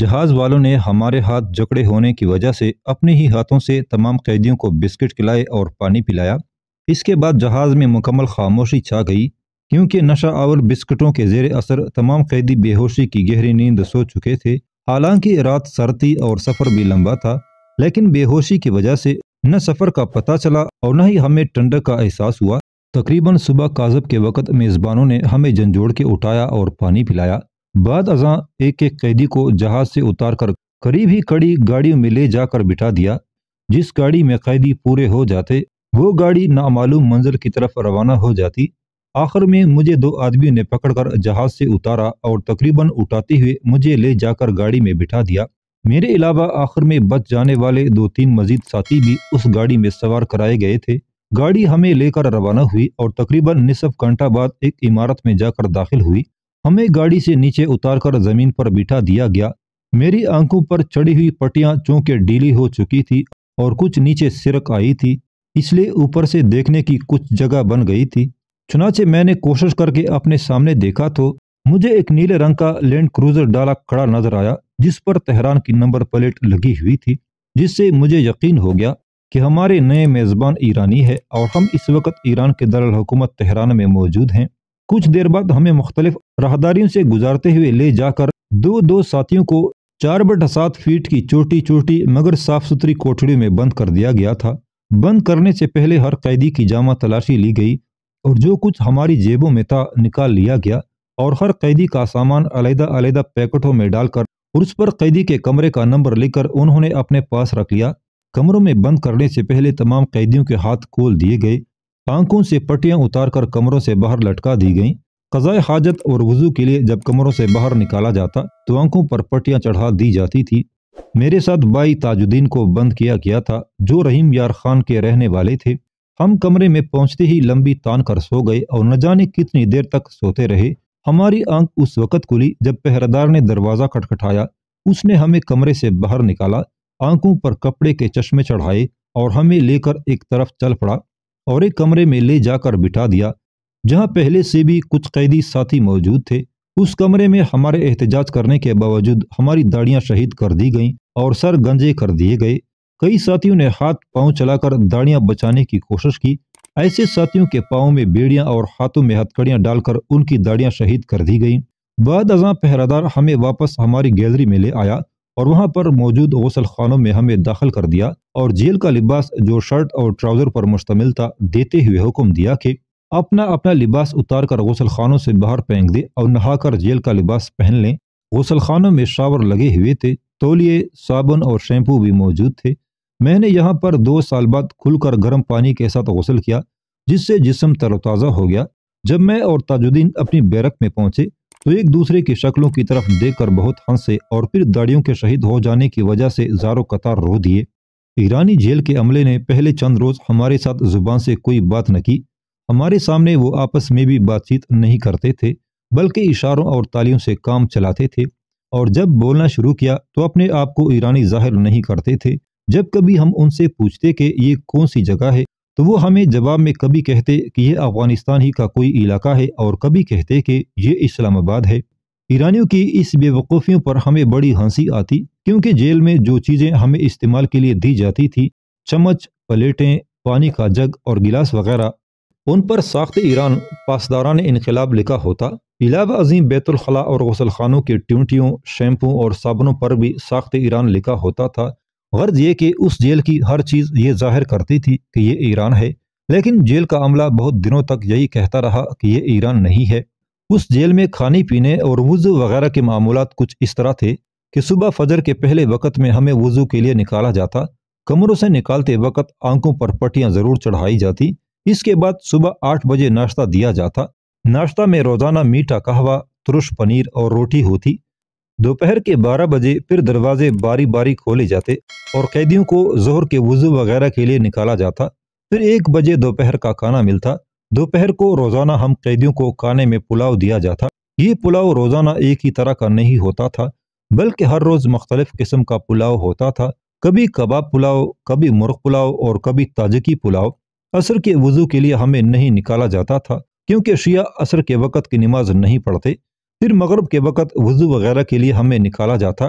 जहाज वालों ने हमारे हाथ जकड़े होने की वजह से अपने ही हाथों से तमाम कैदियों को बिस्किट खिलाए और पानी पिलाया इसके बाद जहाज में मुकम्मल खामोशी छा गई क्योंकि नशा आवर बिस्किटों के जेर असर तमाम कैदी बेहोशी की गहरी नींद सो चुके थे हालांकि रात सर्दी और सफर भी लंबा था लेकिन बेहोशी की वजह से न सफर का पता चला और न ही हमें ठंडक का एहसास हुआ तकरीबन सुबह काजब के वक़्त मेज़बानों ने हमें झंझोड़ के उठाया और पानी पिलाया बाद अजा एक एक कैदी को जहाज से उतार कर करीब ही कड़ी गाड़ियों में ले जाकर बिठा दिया जिस गाड़ी में कैदी पूरे हो जाते वो गाड़ी नामालूम मंजिल की तरफ रवाना हो जाती आखिर में मुझे दो आदमियों ने पकड़कर जहाज से उतारा और तकरीबन उठाते हुए मुझे ले जाकर गाड़ी में बिठा दिया मेरे अलावा आखिर में बच जाने वाले दो तीन मजीद साथी भी उस गाड़ी में सवार कराए गए थे गाड़ी हमें लेकर रवाना हुई और तकरीबन निसफ घंटा बाद एक इमारत में जाकर दाखिल हुई हमें गाड़ी से नीचे उतारकर जमीन पर बिठा दिया गया मेरी आंखों पर चढ़ी हुई पट्टियां चूंकि डीली हो चुकी थी और कुछ नीचे सिरक आई थी इसलिए ऊपर से देखने की कुछ जगह बन गई थी चुनाचे मैंने कोशिश करके अपने सामने देखा तो मुझे एक नीले रंग का लैंड क्रूजर डाला खड़ा नजर आया जिस पर तेहरान की नंबर प्लेट लगी हुई थी जिससे मुझे यकीन हो गया कि हमारे नए मेज़बान ईरानी है और हम इस वक्त ईरान के दारकूमत तेहरान में मौजूद हैं कुछ देर बाद हमें मुख्तलिफ राहदारियों से गुजारते हुए ले जाकर दो दो साथियों को चार बट सात फीट की छोटी छोटी मगर साफ सुथरी कोठड़ी में बंद कर दिया गया था बंद करने से पहले हर कैदी की जामा तलाशी ली गई और जो कुछ हमारी जेबों में था निकाल लिया गया और हर कैदी का सामान अलहदा अलहदा पैकेटों में डालकर और उस पर कैदी के कमरे का नंबर लेकर उन्होंने अपने पास रख लिया कमरों में बंद करने से पहले तमाम कैदियों के हाथ खोल दिए गए आंखों से पट्टियां उतारकर कमरों से बाहर लटका दी गईं कजाए हाजत और वजू के लिए जब कमरों से बाहर निकाला जाता तो आंखों पर पट्टियां चढ़ा दी जाती थी मेरे साथ बाई ताजुद्दीन को बंद किया गया था जो रहीम यार खान के रहने वाले थे हम कमरे में पहुंचते ही लंबी तान कर सो गए और न जाने कितनी देर तक सोते रहे हमारी आंख उस वक़्त खुली जब पहरेदार ने दरवाज़ा खटखटाया उसने हमें कमरे से बाहर निकाला आंखों पर कपड़े के चश्मे चढ़ाए और हमें लेकर एक तरफ चल पड़ा और एक कमरे में ले जाकर बिठा दिया जहां पहले से भी कुछ कैदी साथी मौजूद थे उस कमरे में हमारे एहतजाज करने के बावजूद हमारी दाढ़ियां शहीद कर दी गईं और सर गंजे कर दिए गए कई साथियों ने हाथ पांव चलाकर दाड़ियाँ बचाने की कोशिश की ऐसे साथियों के पाँव में बेड़ियां और हाथों में हथकड़ियां डालकर उनकी दाढ़ियां शहीद कर दी गईं बाद अजा पहरादार हमें वापस हमारी गैलरी में ले आया और वहाँ पर मौजूद गसल खानों में हमें दाखिल कर दिया और जेल का लिबास जो शर्ट और ट्राउजर पर मुश्तमिल था देते हुए हुक्म दिया कि अपना अपना लिबास उतार कर गसल खानों से बाहर फेंक दे और नहाकर जेल का लिबास पहन लें गसल खानों में शावर लगे हुए थे तोलिए साबुन और शैम्पू भी मौजूद थे मैंने यहाँ पर दो साल बाद खुलकर गर्म पानी के साथ गसल किया जिससे जिसम तरोताज़ा हो गया जब मैं और ताजुद्दीन अपनी बैरक में पहुंचे तो एक दूसरे की शक्लों की तरफ देखकर बहुत हंसे और फिर दाड़ियों के शहीद हो जाने की वजह से जारो कतार रो दिए ईरानी जेल के अमले ने पहले चंद रोज हमारे साथ जुबान से कोई बात न की हमारे सामने वो आपस में भी बातचीत नहीं करते थे बल्कि इशारों और तालियों से काम चलाते थे और जब बोलना शुरू किया तो अपने आप को ईरानी जाहिर नहीं करते थे जब कभी हम उनसे पूछते कि ये कौन सी जगह है तो वो हमें जवाब में कभी कहते कि ये अफगानिस्तान ही का कोई इलाका है और कभी कहते कि ये इस्लामाबाद है ईरानियों की इस बेवकूफ़ियों पर हमें बड़ी हंसी आती क्योंकि जेल में जो चीज़ें हमें इस्तेमाल के लिए दी जाती थी चम्मच प्लेटें पानी का जग और गिलास वगैरह उन पर साख्त ईरान पासदारान इनकलाब लिखा होता इलाब अजीम बैतुलखला और गसलखानों के ट्यूटियों शैम्पू और साबुनों पर भी साख्त ईरान लिखा होता था गर्ज ये कि उस जेल की हर चीज़ ये जाहिर करती थी कि ये ईरान है लेकिन जेल का अमला बहुत दिनों तक यही कहता रहा कि ये ईरान नहीं है उस जेल में खाने पीने और वज़ू वगैरह के मामूलत कुछ इस तरह थे कि सुबह फजर के पहले वक़्त में हमें वज़ू के लिए निकाला जाता कमरों से निकालते वक़्त आंखों पर पट्टियाँ ज़रूर चढ़ाई जाती इसके बाद सुबह आठ बजे नाश्ता दिया जाता नाश्ता में रोज़ाना मीठा कहवा तुरुश पनीर और रोटी होती दोपहर के 12 बजे फिर दरवाजे बारी बारी खोले जाते और कैदियों को जोहर के वजू वगैरह के लिए निकाला जाता फिर एक बजे दोपहर का खाना मिलता दोपहर को रोजाना हम कैदियों को खाने में पुलाव दिया जाता ये पुलाव रोजाना एक ही तरह का नहीं होता था बल्कि हर रोज मुख्तलिफ किस्म का पुलाव होता था कभी कबाब पुलाव कभी मुर्ग पुलाव और कभी ताजकी पुलाव असर के वजू के लिए हमें नहीं निकाला जाता था क्योंकि शिया असर के वक़्त की नमाज नहीं पढ़ते फिर मगरब के वक़्त वज़ू वगैरह के लिए हमें निकाला जाता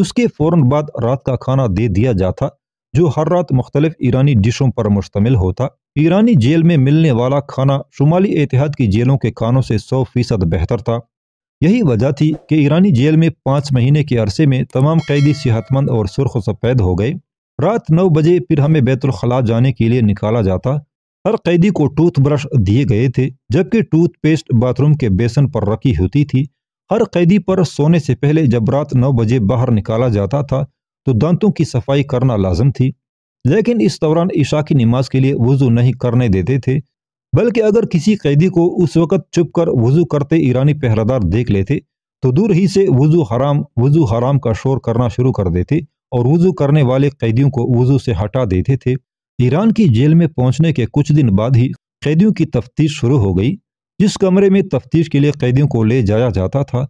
उसके फ़ौर बाद रात का खाना दे दिया जाता जो हर रात मुख्तलिफ ईरानी डिशों पर मुश्तमिल होता ईरानी जेल में मिलने वाला खाना शुमाली एतिहाद की जेलों के खानों से सौ फीसद बेहतर था यही वजह थी कि ईरानी जेल में पाँच महीने के अरसे में तमाम कैदी सेहतमंद और सुर्ख सफ़ेद हो गए रात नौ बजे फिर हमें बैतुलखला जाने के लिए निकाला जाता हर कैदी को टूथब्रश दिए गए थे जबकि टूथपेस्ट बाथरूम के बेसन पर रखी होती थी हर कैदी पर सोने से पहले जब रात नौ बजे बाहर निकाला जाता था तो दांतों की सफाई करना लाजम थी लेकिन इस दौरान ईशा की नमाज के लिए वजू नहीं करने देते थे बल्कि अगर किसी कैदी को उस वक़्त चुप कर वजू करते ईरानी पहरादार देख लेते तो दूर ही से वजू हराम वजू हराम का शोर करना शुरू कर देते और वजू करने वाले कैदियों को वजू से हटा देते थे ईरान की जेल में पहुंचने के कुछ दिन बाद ही कैदियों की तफ्तीश शुरू हो गई जिस कमरे में तफ्तीश के लिए कैदियों को ले जाया जाता था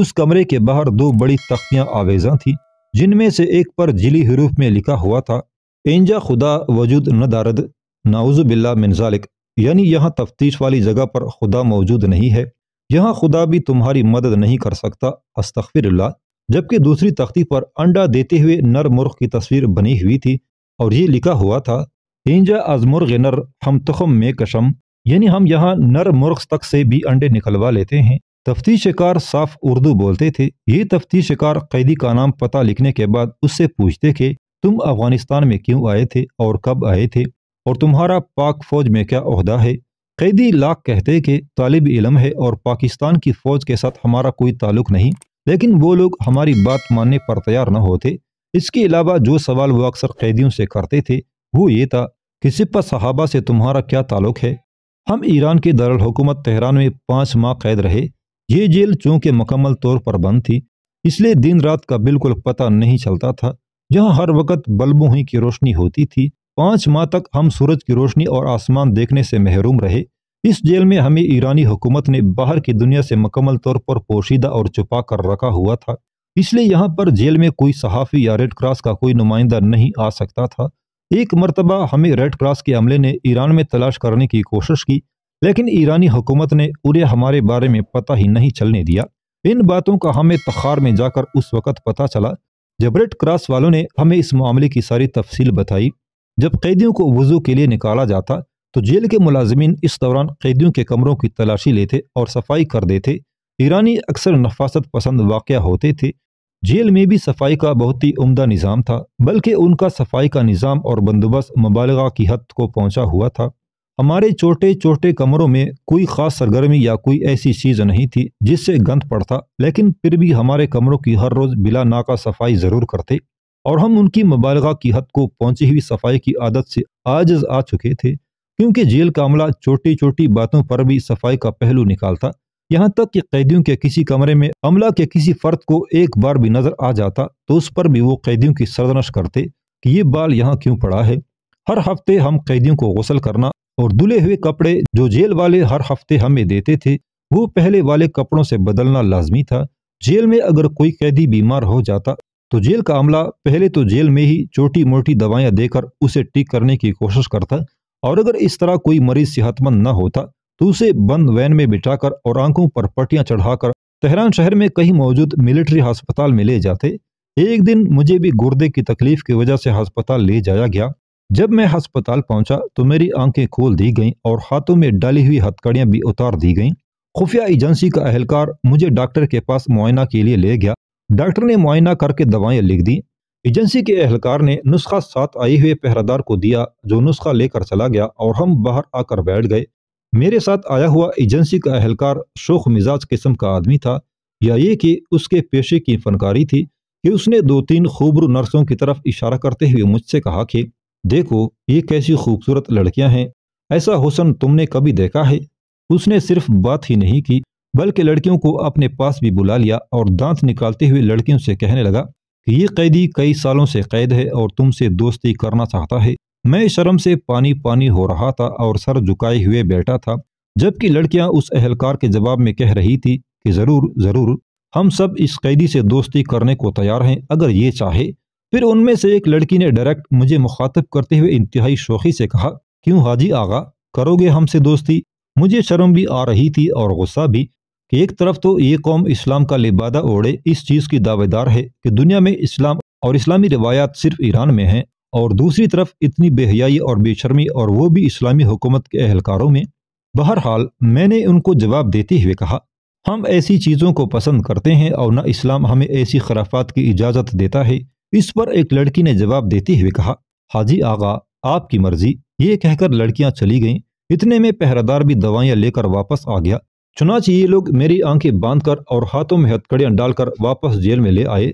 उस कमरे के बाहर दो बड़ी तख्तियां आवेजा थी जिनमें से एक पर जिली हरूफ में लिखा हुआ था एंजा खुदा वजूद न दारद नाउज बिल्ला मिनजालिक यानी यहाँ तफ्तीश वाली जगह पर खुदा मौजूद नहीं है यहाँ खुदा भी तुम्हारी मदद नहीं कर सकता अस्तफिरल्ला जबकि दूसरी तख्ती पर अंडा देते हुए नर मुर्ग की तस्वीर बनी हुई थी और ये लिखा हुआ था एंजा अजमुर्ग नर हम तखम में कशम यानी हम यहाँ नर मुर्ख तक से भी अंडे निकलवा लेते हैं तफ्तीश कार साफ उर्दू बोलते थे ये तफ्तीश कार कैदी का नाम पता लिखने के बाद उससे पूछते थे तुम अफगानिस्तान में क्यों आए थे और कब आए थे और तुम्हारा पाक फौज में क्या अहदा है कैदी लाख कहते कि तालब इलम है और पाकिस्तान की फौज के साथ हमारा कोई ताल्लुक नहीं लेकिन वो लोग हमारी बात मानने पर तैयार न होते इसके अलावा जो सवाल वो अक्सर कैदियों से करते थे वो ये था कि सिपा साहबा से तुम्हारा क्या ताल्लुक है हम ईरान के दारकूमत तेहरान में पाँच माह कैद रहे ये जेल चूंकि मुकम्मल तौर पर बंद थी इसलिए दिन रात का बिल्कुल पता नहीं चलता था जहाँ हर वक्त बल्बों ही की रोशनी होती थी पाँच माह तक हम सूरज की रोशनी और आसमान देखने से महरूम रहे इस जेल में हमें ईरानी हुकूमत ने बाहर की दुनिया से मुकम्मल तौर पर पोशीदा और छुपा कर रखा हुआ था इसलिए यहाँ पर जेल में कोई सहाफ़ी या रेड क्रॉस का कोई नुमाइंदा नहीं आ सकता था एक मरतबा हमें रेड क्रॉस के अमले ने ईरान में तलाश करने की कोशिश की लेकिन ईरानी हुकूमत ने उन्हें हमारे बारे में पता ही नहीं चलने दिया इन बातों का हमें तखार में जाकर उस वक़्त पता चला जब रेड क्रॉस वालों ने हमें इस मामले की सारी तफसील बताई जब कैदियों को वजू के लिए निकाला जाता तो जेल के मुलाजमीन इस दौरान कैदियों के कमरों की तलाशी लेते और सफाई कर देते ईरानी अक्सर नफासत पसंद वाक़ होते थे जेल में भी सफाई का बहुत ही उम्दा निज़ाम था बल्कि उनका सफाई का निज़ाम और बंदोबस्त मबालगा की हद को पहुँचा हुआ था हमारे छोटे छोटे कमरों में कोई ख़ास सरगर्मी या कोई ऐसी चीज़ नहीं थी जिससे गंद पड़ता लेकिन फिर भी हमारे कमरों की हर रोज़ बिला नाका सफाई ज़रूर करते और हम उनकी मबालगा की हद को पहुंची हुई सफाई की आदत से आजज आ चुके थे क्योंकि जेल का अमला छोटी छोटी बातों पर भी सफाई का पहलू निकालता यहाँ तक कि कैदियों के किसी कमरे में अमला के किसी फर्द को एक बार भी नजर आ जाता तो उस पर भी वो कैदियों की सरदनश करते कि ये बाल यहाँ क्यों पड़ा है हर हफ्ते हम कैदियों को गसल करना और दुले हुए कपड़े जो जेल वाले हर हफ्ते हमें देते थे वो पहले वाले कपड़ों से बदलना लाजमी था जेल में अगर कोई कैदी बीमार हो जाता तो जेल का अमला पहले तो जेल में ही छोटी मोटी दवाइयाँ देकर उसे ठीक करने की कोशिश करता और अगर इस तरह कोई मरीज सेहतमंद न होता तो उसे बंद वैन में बिठाकर और आंखों पर पट्टियां चढ़ाकर तेहरान शहर में कहीं मौजूद मिलिट्री अस्पताल में ले जाते एक दिन मुझे भी गुर्दे की तकलीफ की वजह से अस्पताल ले जाया गया जब मैं अस्पताल पहुंचा तो मेरी आंखें खोल दी गईं और हाथों में डाली हुई हथकड़ियां भी उतार दी गईं खुफिया एजेंसी का अहलकार मुझे डॉक्टर के पास मुआयना के लिए ले गया डॉक्टर ने मुआयना करके दवाएं लिख दी एजेंसी के अहलकार ने नुस्खा साथ आए हुए पहरादार को दिया जो नुस्खा लेकर चला गया और हम बाहर आकर बैठ गए मेरे साथ आया हुआ एजेंसी का अहलकार शोख मिजाज किस्म का आदमी था या ये कि उसके पेशे की फनकारी थी कि उसने दो तीन खूबरू नर्सों की तरफ इशारा करते हुए मुझसे कहा कि देखो ये कैसी खूबसूरत लड़कियां हैं ऐसा हुसन तुमने कभी देखा है उसने सिर्फ बात ही नहीं की बल्कि लड़कियों को अपने पास भी बुला लिया और दांत निकालते हुए लड़कियों से कहने लगा कि ये कैदी कई सालों से कैद है और तुमसे दोस्ती करना चाहता है मैं शर्म से पानी पानी हो रहा था और सर झुकाए हुए बैठा था जबकि लड़कियां उस अहलकार के जवाब में कह रही थी कि ज़रूर ज़रूर हम सब इस कैदी से दोस्ती करने को तैयार हैं अगर ये चाहे फिर उनमें से एक लड़की ने डायरेक्ट मुझे मुखातब करते हुए इंतहाई शोखी से कहा क्यों हाजी आगा करोगे हमसे दोस्ती मुझे शर्म भी आ रही थी और गुस्सा भी कि एक तरफ तो ये कौम इस्लाम का लिबादा ओढ़े इस चीज़ की दावेदार है कि दुनिया में इस्लाम और इस्लामी रिवायात सिर्फ ईरान में हैं और दूसरी तरफ इतनी बेहयाई और बेशर्मी और वो भी इस्लामी हुकूमत के अहलकारों में बहरहाल मैंने उनको जवाब देते हुए कहा हम ऐसी चीज़ों को पसंद करते हैं और न इस्लाम हमें ऐसी खराफात की इजाज़त देता है इस पर एक लड़की ने जवाब देते हुए कहा हाजी आगा आपकी मर्जी ये कहकर लड़कियां चली गईं इतने में पहरादार भी दवाइयां लेकर वापस आ गया चुनाच ये लोग मेरी आंखें बांधकर और हाथों में हथकड़ियां डालकर वापस जेल में ले आए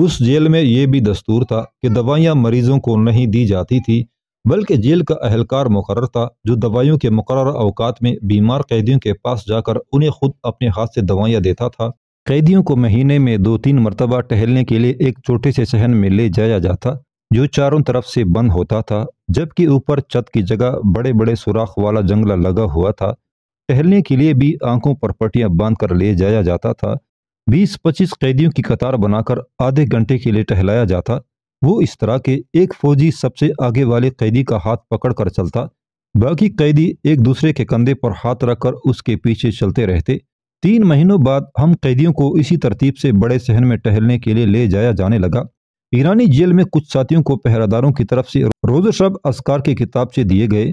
उस जेल में ये भी दस्तूर था कि दवाइयाँ मरीजों को नहीं दी जाती थी बल्कि जेल का अहलकार मुकर था जो दवाइयों के मुकर अवकात में बीमार कैदियों के पास जाकर उन्हें खुद अपने हाथ से दवाइयाँ देता था कैदियों को महीने में दो तीन मरतबा टहलने के लिए एक छोटे से सहन में ले जाया जाता जो चारों तरफ से बंद होता था जबकि ऊपर छत की जगह बड़े बड़े सुराख वाला जंगला लगा हुआ था टहलने के लिए भी आंखों पर पट्टियां बांध कर ले जाया जाता था बीस-पच्चीस कैदियों की कतार बनाकर आधे घंटे के लिए टहलाया जाता वो इस तरह के एक फौजी सबसे आगे वाले कैदी का हाथ पकड़कर चलता बाकी कैदी एक दूसरे के कंधे पर हाथ रखकर उसके पीछे चलते रहते तीन महीनों बाद हम कैदियों को इसी तरतीब से बड़े सहन में टहलने के लिए ले जाया जाने लगा ईरानी जेल में कुछ साथियों को पहरादारों की तरफ से रोज शब असकार की किताब से दिए गए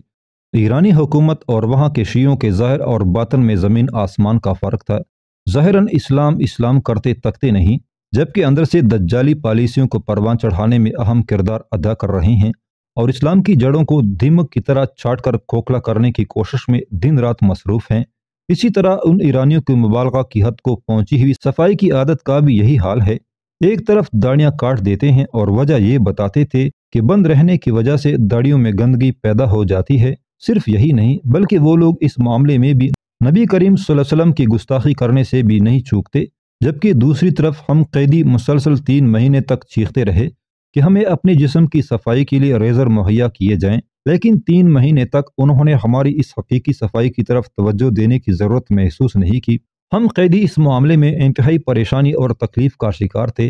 ईरानी हुकूमत और वहाँ के शीयों के ज़ाहिर और बातन में ज़मीन आसमान का फ़र्क था जहरन इस्लाम इस्लाम करते तकते नहीं जबकि अंदर से दज्जाली पॉलिसियों को परवान चढ़ाने में अहम किरदार अदा कर रहे हैं और इस्लाम की जड़ों को दिमक की तरह छाट कर खोखला करने की कोशिश में दिन रात मसरूफ़ हैं इसी तरह उन ईरानियों के मुबालका की हद को पहुंची हुई सफाई की आदत का भी यही हाल है एक तरफ दाड़ियाँ काट देते हैं और वजह ये बताते थे कि बंद रहने की वजह से दाड़ियों में गंदगी पैदा हो जाती है सिर्फ यही नहीं बल्कि वो लोग इस मामले में भी नबी करीम वसल्लम की गुस्ताखी करने से भी नहीं चूकते जबकि दूसरी तरफ हम कैदी मुसलसल तीन महीने तक चीखते रहे कि हमें अपने जिसम की सफाई के लिए रेज़र मुहैया किए जाएं लेकिन तीन महीने तक उन्होंने हमारी इस हकीकी सफाई की तरफ तवज्जो देने की ज़रूरत महसूस नहीं की हम कैदी इस मामले में इंतहाई परेशानी और तकलीफ का शिकार थे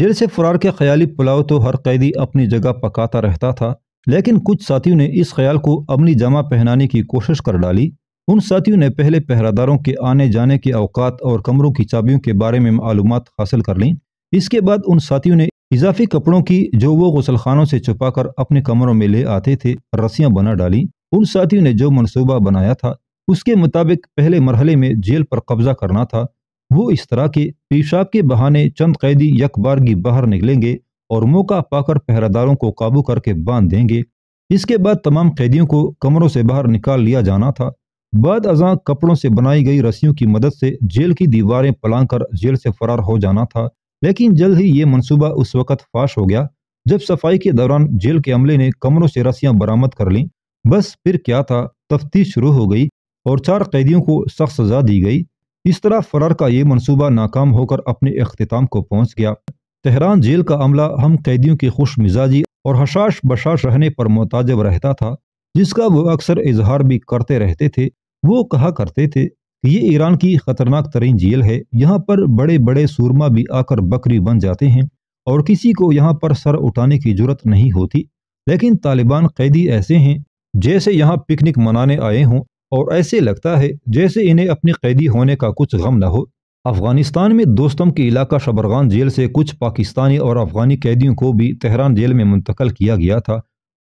जेल से फरार के ख्याली पुलाव तो हर कैदी अपनी जगह पकाता रहता था लेकिन कुछ साथियों ने इस ख्याल को अपनी जमा पहनाने की कोशिश कर डाली उन साथियों ने पहले पहरादारों के आने जाने के अवकात और कमरों की चाबियों के बारे में मालूम हासिल कर ली इसके बाद उन साथियों ने इजाफी कपड़ों की जो वो गुसलखानों से छुपाकर अपने कमरों में ले आते थे रस्सियां बना डाली उन साथियों ने जो मनसूबा बनाया था उसके मुताबिक पहले मरहले में जेल पर कब्जा करना था वो इस तरह के पेशाब के बहाने चंद कैदी यकबारगी बाहर निकलेंगे और मौका पाकर पहरादारों को काबू करके बांध देंगे इसके बाद तमाम कैदियों को कमरों से बाहर निकाल लिया जाना था बाद अजा कपड़ों से बनाई गई रस्सियों की मदद से जेल की दीवारें कर जेल से फरार हो जाना था लेकिन जल्द ही ये मनसूबा उस वक्त फाश हो गया जब सफाई के दौरान जेल के अमले ने कमरों से रस्सियां बरामद कर लीं बस फिर क्या था तफ्तीश शुरू हो गई और चार कैदियों को सख्त सजा दी गई इस तरह फरार का ये मनसूबा नाकाम होकर अपने अख्ताम को पहुंच गया तेहरान जेल का अमला हम कैदियों की खुश मिजाजी और हशाश बशाश रहने पर मोताजब रहता था जिसका वो अक्सर इजहार भी करते रहते थे वो कहा करते थे कि ये ईरान की खतरनाक तरीन जेल है यहाँ पर बड़े बड़े सूरमा भी आकर बकरी बन जाते हैं और किसी को यहाँ पर सर उठाने की जरूरत नहीं होती लेकिन तालिबान कैदी ऐसे हैं जैसे यहाँ पिकनिक मनाने आए हों और ऐसे लगता है जैसे इन्हें अपने कैदी होने का कुछ गम न हो अफगानिस्तान में दोस्तम के इलाका शबरगान जेल से कुछ पाकिस्तानी और अफगानी कैदियों को भी तेहरान जेल में मुंतकल किया गया था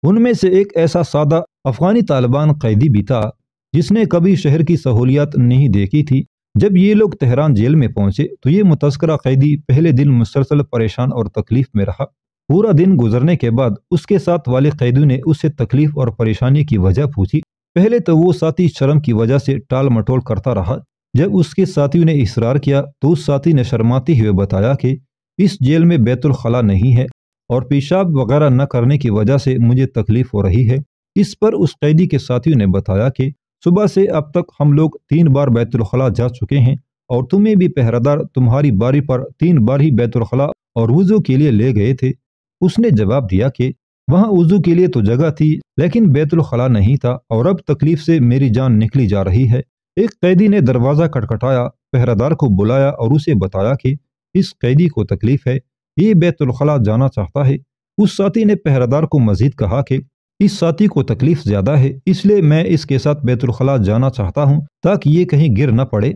उनमें से एक ऐसा सादा अफगानी तालिबान कैदी भी था जिसने कभी शहर की सहूलियत नहीं देखी थी जब ये लोग तेहरान जेल में पहुंचे तो ये मुतस्करा कैदी पहले दिन मुसलसल परेशान और तकलीफ में रहा पूरा दिन गुजरने के बाद उसके साथ वाले कैदी ने उससे तकलीफ और परेशानी की वजह पूछी पहले तो वो साथी शर्म की वजह से टाल मटोल करता रहा जब उसके साथियों ने इसरार किया तो उस साथी ने शर्माते हुए बताया कि इस जेल में बैतुलखला नहीं है और पेशाब वगैरह न करने की वजह से मुझे तकलीफ हो रही है इस पर उस कैदी के साथियों ने बताया कि सुबह से अब तक हम लोग तीन बार बैतुलखला जा चुके हैं और तुम्हें भी पहरादार तुम्हारी बारी पर तीन बार ही बैतुलखला और वजू के लिए ले गए थे उसने जवाब दिया कि वहाँ वजू के लिए तो जगह थी लेकिन बैतुलखला नहीं था और अब तकलीफ से मेरी जान निकली जा रही है एक कैदी ने दरवाज़ा खटखटाया पहरादार को बुलाया और उसे बताया कि इस कैदी को तकलीफ है ये बैतुलखला जाना चाहता है उस साथी ने पहरादार को मजीद कहा कि इस साथी को तकलीफ ज्यादा है इसलिए मैं इसके साथ बैतुलखला जाना चाहता हूँ ताकि ये कहीं गिर न पड़े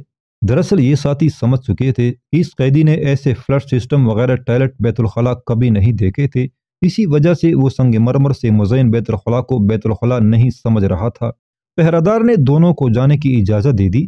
दरअसल ये साथी समझ चुके थे इस कैदी ने ऐसे फ्लड सिस्टम वगैरह टॉयलेट बैतुलखला कभी नहीं देखे थे इसी वजह से वो मरमर से मुजैन बैतुलखला को बैतुलखला नहीं समझ रहा था पहरादार ने दोनों को जाने की इजाज़त दे दी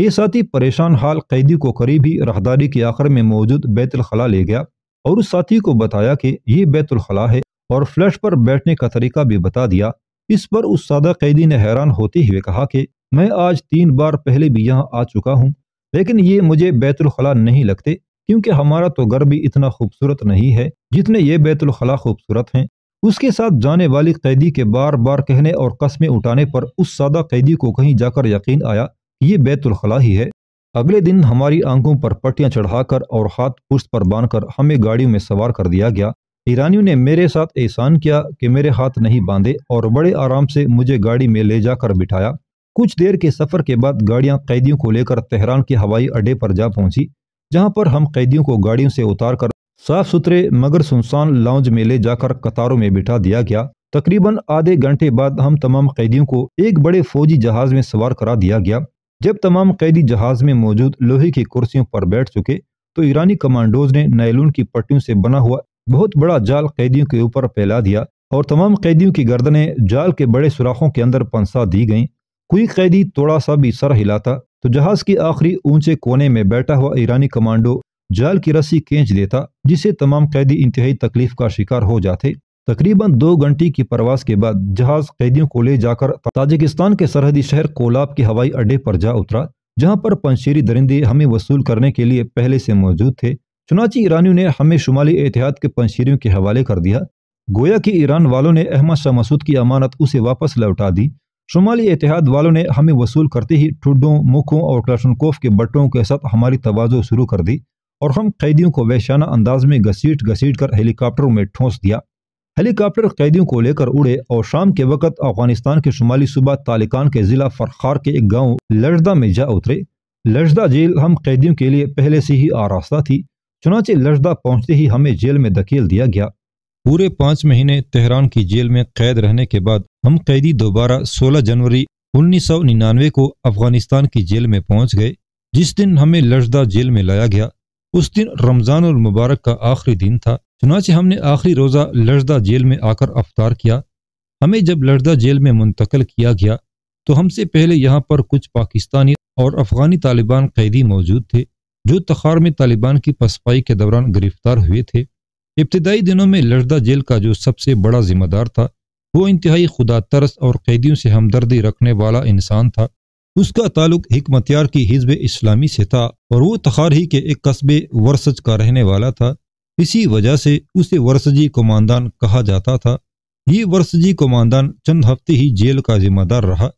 ये साथी परेशान हाल कैदी को करीबी राहदारी के आखिर में मौजूद बैतुलखला ले गया और उस साथी को बताया कि ये बैतुलखला है और फ्लैश पर बैठने का तरीका भी बता दिया इस पर उस सादा कैदी ने हैरान होते हुए कहा कि मैं आज तीन बार पहले भी यहाँ आ चुका हूँ लेकिन ये मुझे बैतुलखला नहीं लगते क्योंकि हमारा तो घर भी इतना खूबसूरत नहीं है जितने ये बैतुलखला खूबसूरत हैं उसके साथ जाने वाली कैदी के बार बार कहने और कस्में उठाने पर उस सादा कैदी को कहीं जाकर यकीन आया ये बैतुलखला ही है अगले दिन हमारी आंखों पर पट्टियां चढ़ाकर और हाथ पुश्त पर बांधकर हमें गाड़ियों में सवार कर दिया गया ईरानियों ने मेरे साथ एहसान किया कि मेरे हाथ नहीं बांधे और बड़े आराम से मुझे गाड़ी में ले जाकर बिठाया कुछ देर के सफर के बाद गाड़ियां कैदियों को लेकर तेहरान के हवाई अड्डे पर जा पहुंची जहां पर हम कैदियों को गाड़ियों से उतार कर साफ सुथरे मगर सुनसान लाउंज में ले जाकर कतारों में बिठा दिया गया तकरीबन आधे घंटे बाद हम तमाम कैदियों को एक बड़े फौजी जहाज में सवार करा दिया गया जब तमाम कैदी जहाज में मौजूद लोहे की कुर्सियों पर बैठ चुके तो ईरानी कमांडोज ने नायलून की पट्टियों से बना हुआ बहुत बड़ा जाल कैदियों के ऊपर फैला दिया और तमाम कैदियों की गर्दनें जाल के बड़े सुराखों के अंदर पंसा दी गईं कोई कैदी थोड़ा सा भी सर हिलाता तो जहाज के आखिरी ऊंचे कोने में बैठा हुआ ईरानी कमांडो जाल की रस्सी खींच देता जिससे तमाम कैदी इंतहाई तकलीफ का शिकार हो जाते तकरीबन दो घंटे की परवास के बाद जहाज कैदियों को ले जाकर ताजिकिस्तान के सरहदी शहर कोलाब के हवाई अड्डे पर जा उतरा जहां पर पंशीरी दरिंदे हमें वसूल करने के लिए पहले से मौजूद थे चुनाची ईरानियों ने हमें शुमाली एहतियात के पंशीरियों के हवाले कर दिया गोया कि ईरान वालों ने अहमद शाह मसूद की अमानत उसे वापस लौटा दी शुमाली एहतियात वालों ने हमें वसूल करते ही ठुड्डों मुखों और क्लाशनकोफ के बटों के साथ हमारी तोज़ो शुरू कर दी और हम कैदियों को वैशाना अंदाज में घसीट घसीट कर हेलीकॉप्टरों में ठोंस दिया हेलीकॉप्टर कैदियों को लेकर उड़े और शाम के वक्त अफगानिस्तान के शुमाली सूबा तालिकान के ज़िला फरखार के एक गाँव लजदा में जा उतरे लजदा जेल हम कैदियों के लिए पहले से ही आरास्ता थी चुनाचे लजदा पहुंचते ही हमें जेल में धकेल दिया गया पूरे पांच महीने तेहरान की जेल में कैद रहने के बाद हम कैदी दोबारा 16 जनवरी 1999 को अफगानिस्तान की जेल में पहुंच गए जिस दिन हमें लजदा जेल में लाया गया उस दिन रमजान और मुबारक का आखिरी दिन था चुनाचे हमने आखिरी रोजा लजदा जेल में आकर अफतार किया हमें जब लजदा जेल में मुंतकल किया गया तो हमसे पहले यहाँ पर कुछ पाकिस्तानी और अफगानी तालिबान कैदी मौजूद थे जो तखार में तालिबान की पसपाई के दौरान गिरफ्तार हुए थे इब्तदाई दिनों में लर्दा जेल का जो सबसे बड़ा जिम्मेदार था वो इंतहाई खुदा तरस और कैदियों से हमदर्दी रखने वाला इंसान था उसका ताल्लुक हमतियार की हिजब इस्लामी से था और वो तखार ही के एक कस्बे वर्सज का रहने वाला था इसी वजह से उसे वर्सजी कमांदान कहा जाता था ये वर्सजी कमांदान चंद हफ्ते ही जेल का जिम्मेदार रहा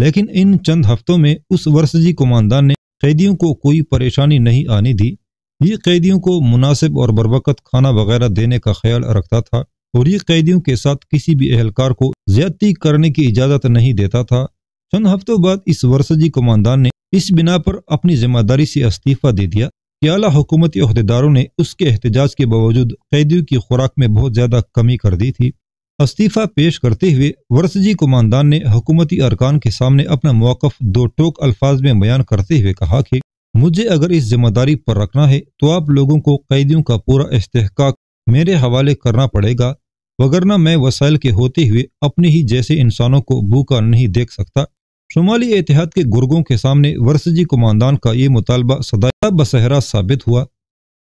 लेकिन इन चंद हफ्तों में उस वर्सजी कमांदान ने कैदियों को कोई परेशानी नहीं आने दी ये कैदियों को मुनासिब और बरबकत खाना वगैरह देने का ख्याल रखता था और ये कैदियों के साथ किसी भी एहलकार को ज्यादती करने की इजाजत नहीं देता था चंद हफ्तों बाद इस वर्षजी कमांदार ने इस बिना पर अपनी जिम्मेदारी से इस्तीफा दे दिया कि आला हुकूमती अहदेदारों ने उसके एहतजाज के बावजूद कैदियों की खुराक में बहुत ज्यादा कमी कर दी थी इस्तीफा पेश करते हुए वर्षजी कुमानदान ने हुकूमती अरकान के सामने अपना मौकफ दो टोक अल्फाज में बयान करते हुए कहा कि मुझे अगर इस जिम्मेदारी पर रखना है तो आप लोगों को कैदियों का पूरा इस्तेकाक मेरे हवाले करना पड़ेगा वगरना मैं वसाइल के होते हुए अपने ही जैसे इंसानों को भूखा नहीं देख सकता शुमाली एहतियात के गुर्गों के सामने वर्षजी कुमानदान का ये मुतालबा सदा बसहरा साबित हुआ